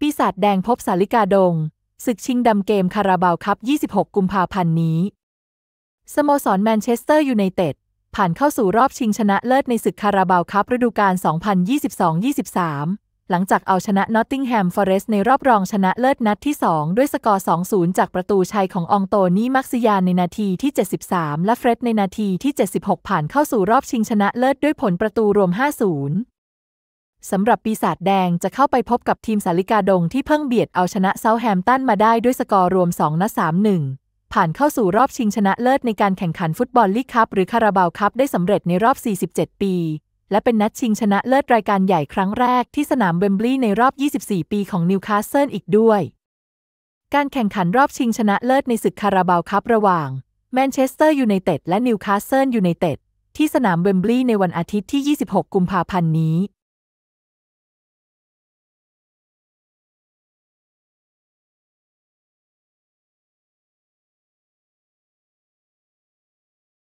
ปีศาจแดงพบสาลิกาดง ศึกชิงดำเกมคาราบาวคัพ26 กุมภาพันธ์นี้ สโมสรแมนเชสเตอร์ยูไนเต็ดผ่านเข้าสู่รอบชิงชนะเลิศในศึกคาราบาวคัพฤดูกาล2022-23 หลังจากเอาชนะนอตติงแฮมฟอเรสต์ในรอบรองชนะเลิศนัดที่ 2 ด้วยสกอร์2-0จากประตูชัยขององโตนี่มักซิยานในนาทีที่ 73 และเฟร็ดในนาทีที่ 76 ผ่านเข้าสู่รอบชิงชนะเลิศด้วยผลประตูรวม 5-0สำหรับปีศาจแดงจะเข้าไปพบกับทีมสาลิกาดงที่เพิ่งเบียดเอาชนะเซาแฮมตันมาได้ด้วยสกอร์รวม2นัด3 1 ผ่านเข้าสู่รอบชิงชนะเลิศในการแข่งขันฟุตบอลลีกคัพหรือคาราบาวคัพได้สำเร็จในรอบ 47 ปี และเป็นนัดชิงชนะเลิศรายการใหญ่ครั้งแรกที่สนามเบมบลีในรอบ 24 ปีของนิวคาสเซิลอีกด้วย การแข่งขันรอบชิงชนะเลิศในศึกคาราบาวคัพระหว่างแมนเชสเตอร์ยูไนเต็ดและนิวคาสเซิลยูไนเต็ดที่สนามเบมบลีในวันอาทิตย์ที่ 26 กุมภาพันธ์นี้